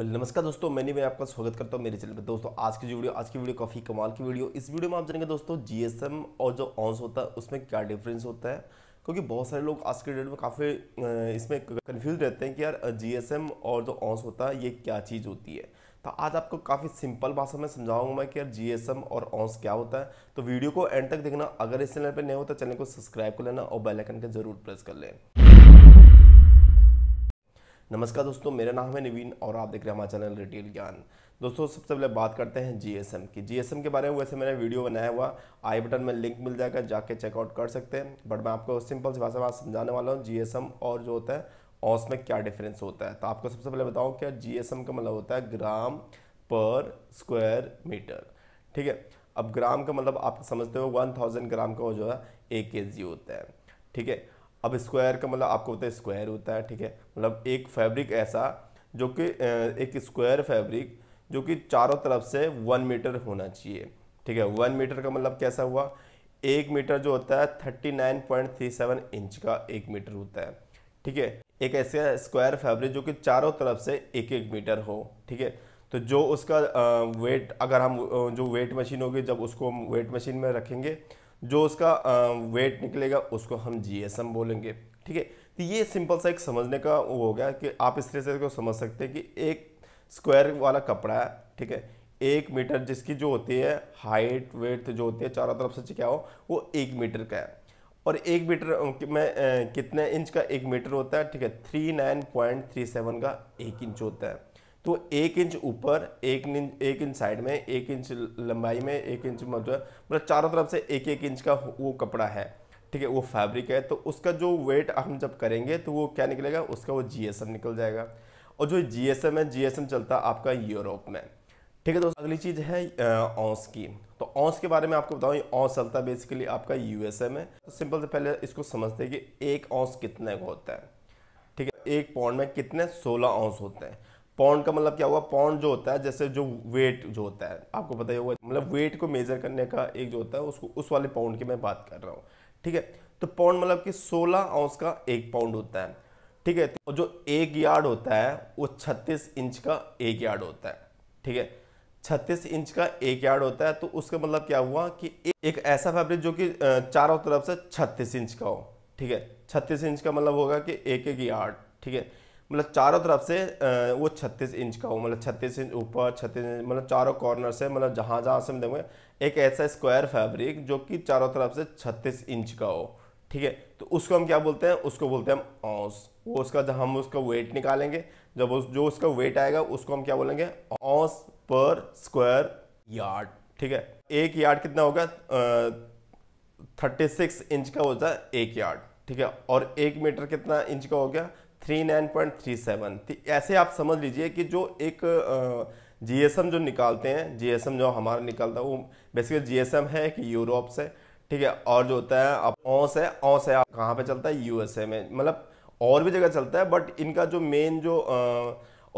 well नमस्कार दोस्तों मैंने मैं आपका स्वागत करता हूँ मेरे चैनल पर दोस्तों आज की जो वीडियो आज की वीडियो काफ़ी कमाल की वीडियो इस वीडियो में आप जानेंगे दोस्तों जीएसएम और जो ऑन्स होता है उसमें क्या डिफरेंस होता है क्योंकि बहुत सारे लोग आज के डेट में काफ़ी इसमें कन्फ्यूज रहते हैं कि यार जी और जो ऑन्स होता है ये क्या चीज़ होती है तो आज आपको काफ़ी सिंपल भाषा में समझाऊंगा मैं कि यार जी और ऑन्स क्या होता है तो वीडियो को एंड तक देखना अगर इस चैनल पर नहीं होता चैनल को सब्सक्राइब कर लेना और बेलाइकन का जरूर प्रेस कर लें नमस्कार दोस्तों मेरा नाम है नवीन और आप देख रहे हैं हमारा चैनल रिटेल ज्ञान दोस्तों सबसे पहले बात करते हैं जीएसएम की जीएसएम के बारे में वैसे मैंने वीडियो बनाया हुआ आई बटन में लिंक मिल जाएगा जाके चेकआउट कर सकते हैं बट मैं आपको सिंपल सी भाषा भाषा समझाने वाला हूँ जीएसएम और जो होता है ऑस में क्या डिफरेंस होता है तो आपको सबसे पहले बताऊँ क्या जी का मतलब होता है ग्राम पर स्क्वायर मीटर ठीक है अब ग्राम का मतलब आप समझते हो वन थाउजेंड ग्राम का वो जो है एक के जी होता है ठीक है अब स्क्वायर का मतलब आपको पता है स्क्वायर होता है ठीक है मतलब एक फैब्रिक ऐसा जो कि एक स्क्वायर फैब्रिक जो कि चारों तरफ से वन मीटर होना चाहिए ठीक है वन मीटर का मतलब कैसा हुआ एक मीटर जो होता है thirty nine point three seven inch का एक मीटर होता है ठीक है एक ऐसा स्क्वायर फैब्रिक जो कि चारों तरफ से एक एक मीटर हो ठीक है तो जो उसका वेट अगर हम जो वेट मशीन होगी जब उसको हम वेट मशीन में रखेंगे जो उसका वेट निकलेगा उसको हम जीएसएम बोलेंगे ठीक है तो ये सिंपल सा एक समझने का वो हो गया कि आप इस तरह से इसको समझ सकते हैं कि एक स्क्वायर वाला कपड़ा है ठीक है एक मीटर जिसकी जो होती है हाइट वेट जो होती है चारों तरफ से क्या हो वो एक मीटर का है और एक मीटर में कितने इंच का एक मीटर होता है ठीक है three nine point three seven का एक इंच होता है तो एक इंच ऊपर एक इंच एक इंच साइड में एक इंच लंबाई में एक इंच मतलब मतलब चारों तरफ से एक एक इंच का वो कपड़ा है ठीक है वो फैब्रिक है तो उसका जो वेट हम जब करेंगे तो वो क्या निकलेगा उसका वो जी निकल जाएगा और जो जी है जी चलता है आपका यूरोप में ठीक है दोस्तों अगली चीज़ है औंस की तो औंस के बारे में आपको बताऊँ ये औंस चलता है बेसिकली आपका यूएसए में तो सिंपल से पहले इसको समझते हैं कि एक ऑंस कितने का होता है ठीक है एक पौंड में कितने सोलह ऑंस होते हैं पौंड का मतलब क्या हुआ पौंड जो होता है जैसे जो वेट जो होता है आपको पता ही होगा मतलब वेट को मेजर करने का एक जो होता है उसको उस वाले पाउंड की मैं बात कर रहा हूँ ठीक है तो पाउंड मतलब कि 16 औंस का एक पाउंड होता है ठीक है तो जो एक यार्ड होता है वो 36 इंच का एक यार्ड होता है ठीक है 36 इंच का एक यार्ड होता है तो उसका मतलब क्या हुआ कि एक ऐसा फैब्रिक जो कि चारों तरफ से 36 इंच का हो ठीक है 36 इंच का मतलब होगा कि एक एक यार्ड ठीक है मतलब चारों तरफ से वो छत्तीस इंच का हो मतलब छत्तीस इंच ऊपर छत्तीस इंच मतलब चारों कॉर्नर से मतलब जहाँ जहाँ से हम देखेंगे एक ऐसा स्क्वायर फैब्रिक जो कि चारों तरफ से छत्तीस इंच का हो ठीक है तो उसको हम क्या बोलते हैं उसको बोलते हैं हम औस वो उसका जब हम उसका वेट निकालेंगे जब उस जो उसका वेट आएगा उसको हम क्या बोलेंगे औस पर स्क्वायर यार्ड ठीक है एक यार्ड कितना होगा थर्टी सिक्स इंच का होता है एक यार्ड ठीक है और एक मीटर कितना इंच का हो गया three nine point three seven ऐसे आप समझ लीजिए कि जो एक जीएसएम जो निकालते हैं जीएसएम जो हमारा निकलता है वो बेसिकली जीएसएम है कि यूरोप से ठीक है और जो होता है अब औस है औस है आप कहाँ पर चलता है यूएसए में मतलब और भी जगह चलता है बट इनका जो मेन जो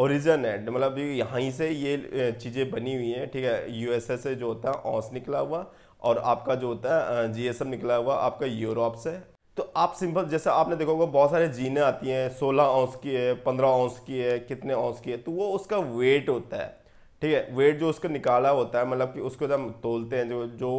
ओरिजन है मतलब यहीं से ये चीज़ें बनी हुई हैं ठीक है यूएसए से जो होता है औस निकला हुआ और आपका जो होता है जीएसएम निकला हुआ आपका यूरोप से तो आप सिंपल जैसे आपने देखा होगा बहुत सारे जीने आती हैं सोलह औंस की है पंद्रह औंस की है कितने औंस की है तो वो उसका वेट होता है ठीक है वेट जो उसका निकाला होता है मतलब कि उसको जब तोलते हैं जो जो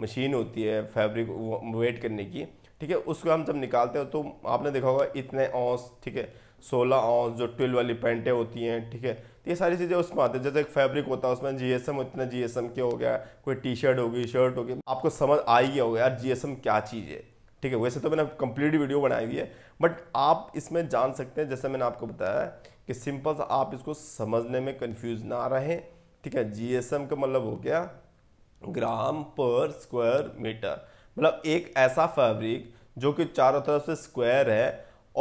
मशीन होती है फैब्रिक वेट करने की ठीक है उसको हम जब निकालते हैं तो आपने देखा होगा इतने औंस ठीक है सोलह औंस जो ट्वेल्व वाली पेंटें होती हैं ठीक है तो ये सारी चीज़ें उसमें आती है जैसे एक फैब्रिक होता है उसमें जीएसएम इतना जीएसएम के हो गया कोई टी शर्ट होगी शर्ट होगी आपको समझ आ ही गया होगा यार जीएसएम क्या चीज़ है ठीक है वैसे तो मैंने कंप्लीट वीडियो बनाई हुई है बट आप इसमें जान सकते हैं जैसे मैंने आपको बताया कि सिंपल सा आप इसको समझने में कन्फ्यूज ना रहें ठीक है जीएसएम का मतलब हो गया ग्राम पर स्क्वायर मीटर मतलब एक ऐसा फैब्रिक जो कि चारों तरफ से स्क्वायर है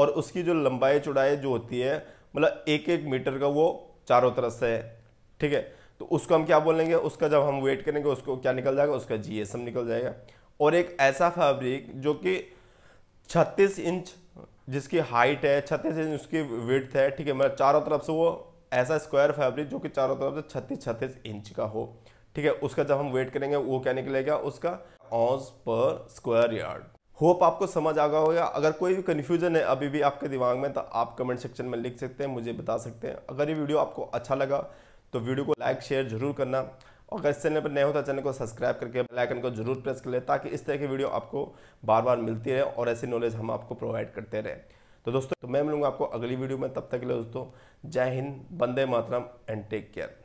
और उसकी जो लंबाई चौड़ाई जो होती है मतलब एक एक मीटर का वो चारों तरफ से है ठीक है तो उसको हम क्या बोलेंगे उसका जब हम वेट करेंगे उसको क्या निकल जाएगा उसका जीएसएम निकल जाएगा और एक ऐसा फैब्रिक जो कि 36 इंच जिसकी हाइट है 36 इंच उसकी विड्थ है ठीक है मतलब चारों तरफ से वो ऐसा स्क्वायर फैब्रिक जो कि चारों तरफ से छत्तीस छत्तीस इंच का हो ठीक है उसका जब हम वेट करेंगे वो क्या निकलेगा उसका ऑन्स पर स्क्वायर यार्ड होप आपको समझ आ गया होगा अगर कोई भी कन्फ्यूजन है अभी भी आपके दिमाग में तो आप कमेंट सेक्शन में लिख सकते हैं मुझे बता सकते हैं अगर ये वीडियो आपको अच्छा लगा तो वीडियो को लाइक शेयर जरूर करना और अगर इस चैनल पर नए हो तो चैनल को सब्सक्राइब करके बेल आइकन को जरूर प्रेस कर ले ताकि इस तरह की वीडियो आपको बार बार मिलती रहे और ऐसी नॉलेज हम आपको प्रोवाइड करते रहें तो दोस्तों तो मैं मिलूंगा आपको अगली वीडियो में तब तक के लिए दोस्तों जय हिंद बंदे मातरम एंड टेक केयर